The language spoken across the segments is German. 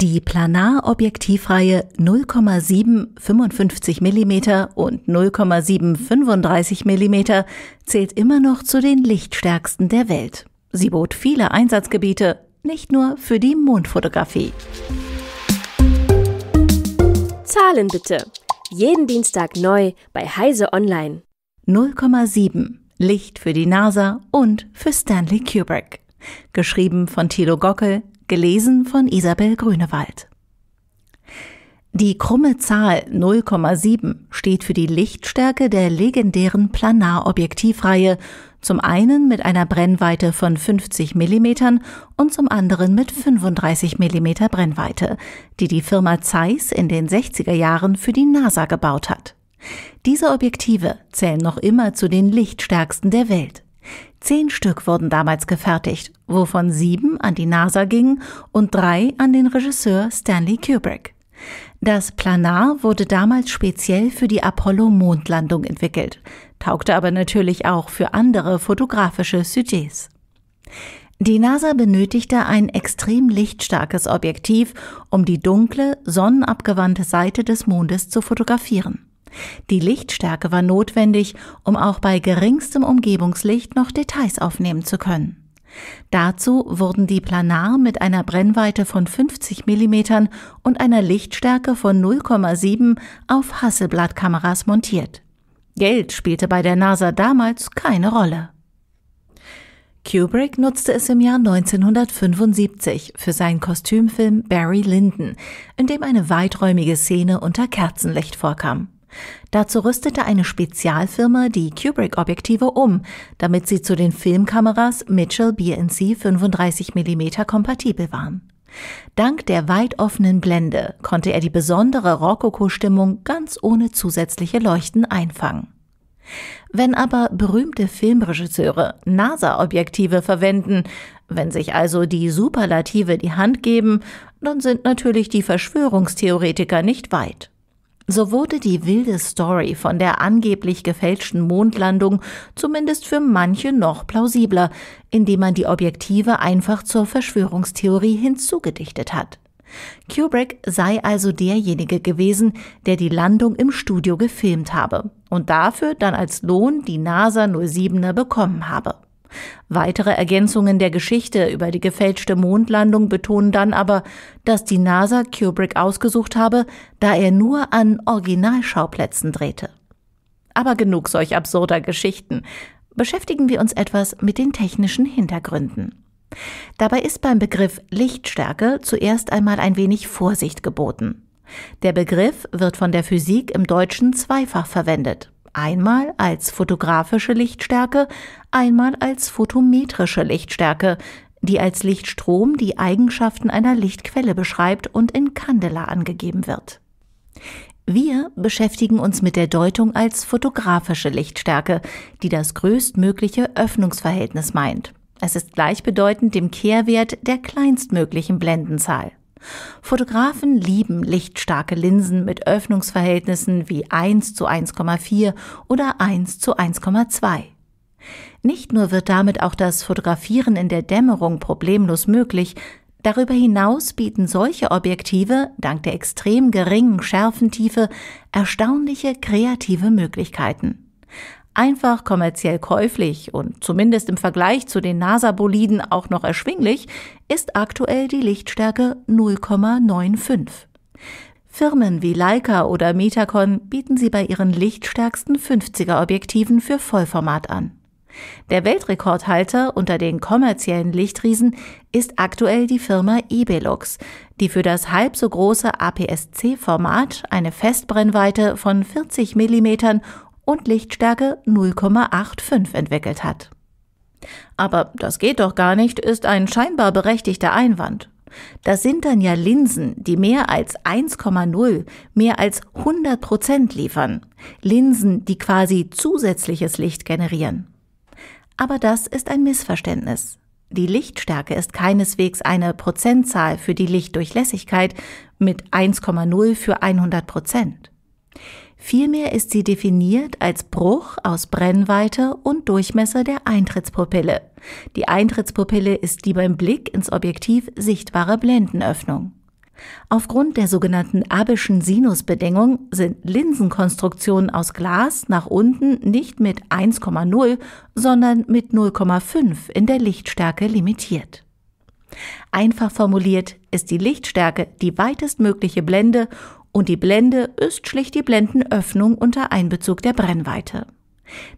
Die Planar-Objektivreihe 0,755 mm und 0,735 mm zählt immer noch zu den lichtstärksten der Welt. Sie bot viele Einsatzgebiete, nicht nur für die Mondfotografie. Zahlen bitte. Jeden Dienstag neu bei Heise Online. 0,7 Licht für die NASA und für Stanley Kubrick. Geschrieben von Thilo Gockel, gelesen von Isabel Grünewald. Die krumme Zahl 0,7 steht für die Lichtstärke der legendären Planarobjektivreihe, zum einen mit einer Brennweite von 50 mm und zum anderen mit 35 mm Brennweite, die die Firma Zeiss in den 60er Jahren für die NASA gebaut hat. Diese Objektive zählen noch immer zu den lichtstärksten der Welt. Zehn Stück wurden damals gefertigt, wovon sieben an die NASA gingen und drei an den Regisseur Stanley Kubrick. Das Planar wurde damals speziell für die Apollo-Mondlandung entwickelt, taugte aber natürlich auch für andere fotografische Sujets. Die NASA benötigte ein extrem lichtstarkes Objektiv, um die dunkle, sonnenabgewandte Seite des Mondes zu fotografieren. Die Lichtstärke war notwendig, um auch bei geringstem Umgebungslicht noch Details aufnehmen zu können. Dazu wurden die Planar mit einer Brennweite von 50 mm und einer Lichtstärke von 0,7 auf Hasselblad-Kameras montiert. Geld spielte bei der NASA damals keine Rolle. Kubrick nutzte es im Jahr 1975 für seinen Kostümfilm Barry Lyndon, in dem eine weiträumige Szene unter Kerzenlicht vorkam. Dazu rüstete eine Spezialfirma die Kubrick-Objektive um, damit sie zu den Filmkameras Mitchell BNC 35 mm kompatibel waren. Dank der weit offenen Blende konnte er die besondere Rokoko-Stimmung ganz ohne zusätzliche Leuchten einfangen. Wenn aber berühmte Filmregisseure NASA-Objektive verwenden, wenn sich also die Superlative die Hand geben, dann sind natürlich die Verschwörungstheoretiker nicht weit. So wurde die wilde Story von der angeblich gefälschten Mondlandung zumindest für manche noch plausibler, indem man die Objektive einfach zur Verschwörungstheorie hinzugedichtet hat. Kubrick sei also derjenige gewesen, der die Landung im Studio gefilmt habe und dafür dann als Lohn die NASA 07er bekommen habe. Weitere Ergänzungen der Geschichte über die gefälschte Mondlandung betonen dann aber, dass die NASA Kubrick ausgesucht habe, da er nur an Originalschauplätzen drehte. Aber genug solch absurder Geschichten. Beschäftigen wir uns etwas mit den technischen Hintergründen. Dabei ist beim Begriff Lichtstärke zuerst einmal ein wenig Vorsicht geboten. Der Begriff wird von der Physik im Deutschen zweifach verwendet einmal als fotografische Lichtstärke, einmal als photometrische Lichtstärke, die als Lichtstrom die Eigenschaften einer Lichtquelle beschreibt und in Candela angegeben wird. Wir beschäftigen uns mit der Deutung als fotografische Lichtstärke, die das größtmögliche Öffnungsverhältnis meint. Es ist gleichbedeutend dem Kehrwert der kleinstmöglichen Blendenzahl. Fotografen lieben lichtstarke Linsen mit Öffnungsverhältnissen wie 1 zu 1,4 oder 1 zu 1,2. Nicht nur wird damit auch das Fotografieren in der Dämmerung problemlos möglich, darüber hinaus bieten solche Objektive dank der extrem geringen Schärfentiefe erstaunliche kreative Möglichkeiten einfach kommerziell käuflich und zumindest im Vergleich zu den NASA-Boliden auch noch erschwinglich, ist aktuell die Lichtstärke 0,95. Firmen wie Leica oder Metacon bieten sie bei ihren lichtstärksten 50er Objektiven für Vollformat an. Der Weltrekordhalter unter den kommerziellen Lichtriesen ist aktuell die Firma Ebelux, die für das halb so große APS-C Format eine Festbrennweite von 40 mm und Lichtstärke 0,85 entwickelt hat. Aber das geht doch gar nicht, ist ein scheinbar berechtigter Einwand. Das sind dann ja Linsen, die mehr als 1,0, mehr als 100 Prozent liefern. Linsen, die quasi zusätzliches Licht generieren. Aber das ist ein Missverständnis. Die Lichtstärke ist keineswegs eine Prozentzahl für die Lichtdurchlässigkeit mit 1,0 für 100 Prozent. Vielmehr ist sie definiert als Bruch aus Brennweite und Durchmesser der Eintrittspupille. Die Eintrittspupille ist die beim Blick ins Objektiv sichtbare Blendenöffnung. Aufgrund der sogenannten abischen Sinusbedingung sind Linsenkonstruktionen aus Glas nach unten nicht mit 1,0, sondern mit 0,5 in der Lichtstärke limitiert. Einfach formuliert ist die Lichtstärke die weitestmögliche Blende und die Blende ist schlicht die Blendenöffnung unter Einbezug der Brennweite.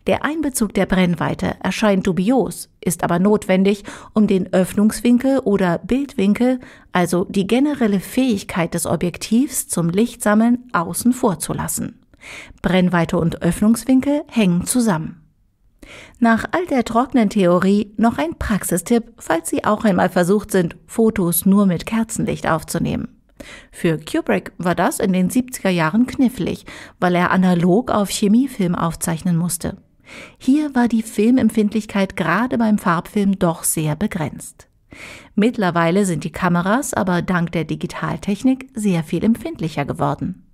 Der Einbezug der Brennweite erscheint dubios, ist aber notwendig, um den Öffnungswinkel oder Bildwinkel, also die generelle Fähigkeit des Objektivs zum Lichtsammeln, außen vor zu lassen. Brennweite und Öffnungswinkel hängen zusammen. Nach all der trockenen Theorie noch ein Praxistipp, falls Sie auch einmal versucht sind, Fotos nur mit Kerzenlicht aufzunehmen. Für Kubrick war das in den 70er Jahren knifflig, weil er analog auf Chemiefilm aufzeichnen musste. Hier war die Filmempfindlichkeit gerade beim Farbfilm doch sehr begrenzt. Mittlerweile sind die Kameras aber dank der Digitaltechnik sehr viel empfindlicher geworden.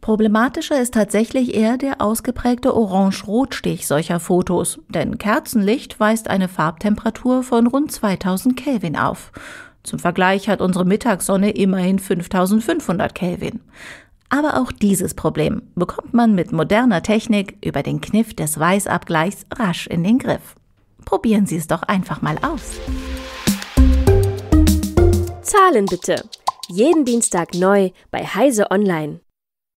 Problematischer ist tatsächlich eher der ausgeprägte Orange-Rot-Stich solcher Fotos, denn Kerzenlicht weist eine Farbtemperatur von rund 2000 Kelvin auf. Zum Vergleich hat unsere Mittagssonne immerhin 5500 Kelvin. Aber auch dieses Problem bekommt man mit moderner Technik über den Kniff des Weißabgleichs rasch in den Griff. Probieren Sie es doch einfach mal aus. Zahlen bitte. Jeden Dienstag neu bei Heise Online.